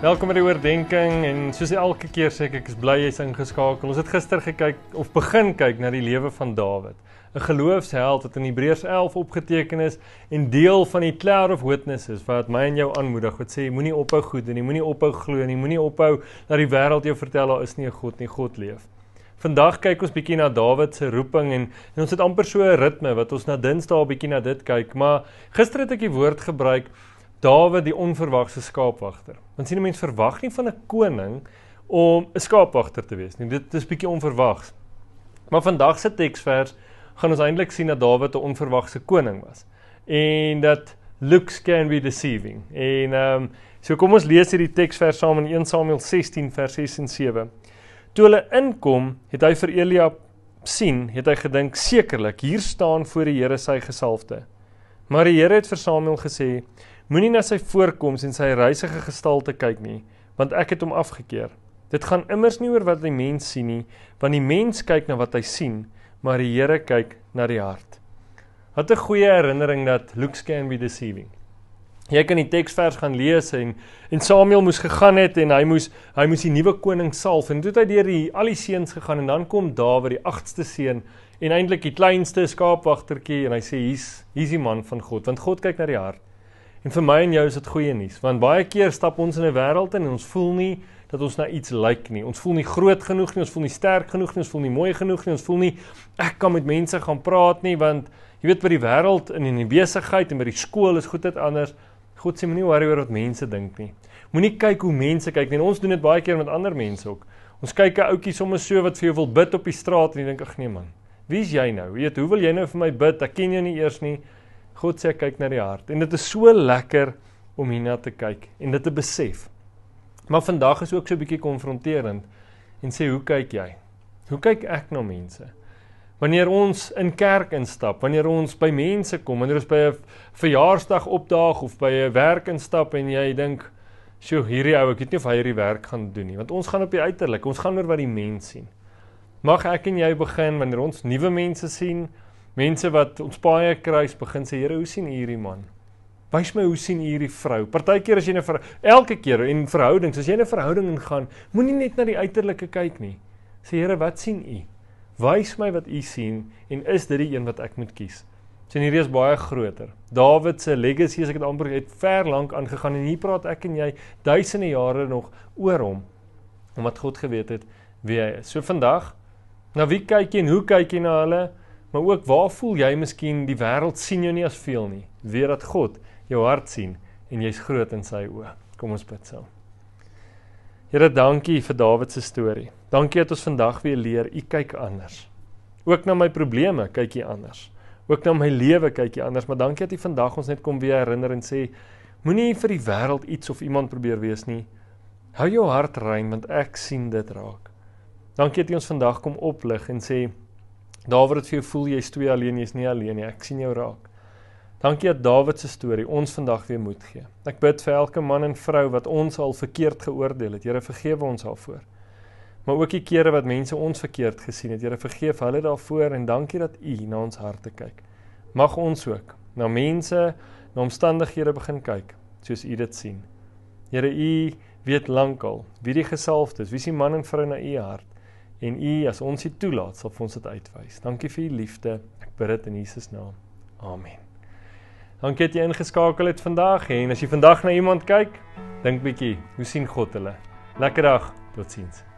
Welkom by die oordeenking en soos elke keer sê ek ek is bly jy's ingeskakel. Ons het gister gekyk of begin kyk na die lewe van Dawid, 'n geloofsheld wat in Hebreërs 11 opgeteken is en deel van die cloud of witnesses wat my en jou aanmoedig wat sê moenie ophou goed en moenie ophou glo en moenie ophou dat die wêreld jou vertel daar is nie 'n God nie, God leef. Vandag kyk ons bietjie na Dawid se roeping en, en ons het amper so 'n ritme wat ons na Dinsdae 'n bietjie na dit kyk, maar gister het ek die woord gebruik Dawid die onverwagse skaapwagter. Want sien 'n mens verwag nie van 'n koning om 'n skaapwagter te wees nie. Dit is bietjie onverwags. Maar vandag se teksvers gaan ons eintlik sien dat Dawid 'n onverwagse koning was en dat looks can be deceiving. En ehm um, so kom ons lees hierdie teksvers saam in 1 Samuel 16 vers 6 en 7. Toe hulle inkom, het hy vir Elia sien, het hy gedink sekerlik hier staan voor die Here sy gesalfde. Maar die Here het vir Samuel gesê: Moenie na sy voorkoms en sy reusige gestalte kyk nie, want ek het hom afgekeur. Dit gaan immers nie oor wat die mens sien nie, want die mens kyk na wat hy sien, maar die Here kyk na die hart. Wat 'n goeie herinnering dat looks can be deceiving. Jy kan die teksvers gaan lees en en Samuel moes gegaan het en hy moes hy moes die nuwe koning salf en toe het hy deur die al die seuns gegaan en dan kom Dawid die agste seun en eintlik die kleinste skaapwagtertjie en hy sê hier's hier's die man van God want God kyk na die hart. En vir my en jou is dit goeie nuus, want baie keer stap ons in 'n wêreld in en ons voel nie dat ons na iets lyk nie. Ons voel nie groot genoeg nie, ons voel nie sterk genoeg nie, ons voel nie mooi genoeg nie, ons voel nie ek kan met mense gaan praat nie, want jy weet by die wêreld en in die besigheid en by die skool is goed dit anders. God sê moenie worry oor wat mense dink nie. Moenie kyk hoe mense kyk nie. Ons doen dit baie keer met ander mense ook. Ons kyk 'n ouetjie sommer so wat vir jou wil bid op die straat en jy dink ag nee man. Wie's jy nou? Jy weet, hoe wil jy nou vir my bid? Ek ken jou nie eers nie. God sê hy kyk na die hart en dit is so lekker om hierna te kyk en dit te besef. Maar vandag is ook so 'n bietjie konfronterend en sê hoe kyk jy? Hoe kyk ek na mense? Wanneer ons in kerk instap, wanneer ons by mense kom, wanneer ons by 'n verjaarsdag opdaag of by 'n werk instap en jy dink, "Sjoe, hierdie ou, ek weet nie of hy hierdie werk gaan doen nie," want ons gaan op die uiterlik, ons gaan oor wat die mens sien. Mag ek en jy begin wanneer ons nuwe mense sien, mense wat ons paaie kruis begin sê Here, hoe sien U hierdie man? Wys my hoe sien U hierdie vrou? Partykeer as jy 'n elke keer in verhoudings, as jy 'n verhouding ingaan, moenie net na die uiterlike kyk nie. Sê Here, wat sien U? Wys my wat U sien en is dit die een wat ek moet kies? Sien hierdie is baie groter. Dawid se legacy as ek dit amper het ver lank aangegaan en hier praat ek en jy duisende jare nog oor hom omdat God geweet het wie hy is. So vandag, na wie kyk jy en hoe kyk jy na hulle? maar ook waar voel jy miskien die wêreld sien jou nie as veel nie? Weet dat God jou hart sien en jy's groot in sy oë. Kom ons bid saam. Here, dankie vir Dawid se storie. Dankie dat ons vandag weer leer u kyk anders. Ook na my probleme kyk jy anders. Ook na my lewe kyk jy anders, maar dankie dat jy vandag ons net kom weer herinner en sê moenie vir die wêreld iets of iemand probeer wees nie. Hou jou hart rein want ek sien dit raak. Dankie dat jy ons vandag kom oplig en sê Daar waar dit vir jou voel jy's twee alleen, jy's nie alleen nie. Ek sien jou raak. Dankie dat Dawid se storie ons vandag weer moed gee. Ek bid vir elke man en vrou wat ons al verkeerd geoordeel het. Here vergewe ons daarvoor. Maar ook die kere wat mense ons verkeerd gesien het. Here vergeef hulle daarvoor en dankie dat U na ons harte kyk. Mag ons ook na mense, na omstandighede begin kyk soos U dit sien. Here U weet lankal wie die gesalfdes, wie se man en vrou na U hart en u as ons dit toelaat sal ons dit uitwys. Dankie vir u liefde. Ek bid dit in Jesus naam. Amen. Dankie dat jy ingeskakel het vandag en as jy vandag na iemand kyk, dink bietjie, hoe sien God hulle? Lekker dag. Totsiens.